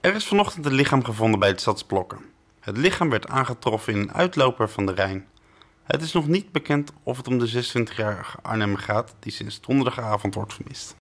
Er is vanochtend een lichaam gevonden bij het stadsblokken. Het lichaam werd aangetroffen in een uitloper van de Rijn. Het is nog niet bekend of het om de 26-jarige Arnhem gaat, die sinds donderdagavond wordt vermist.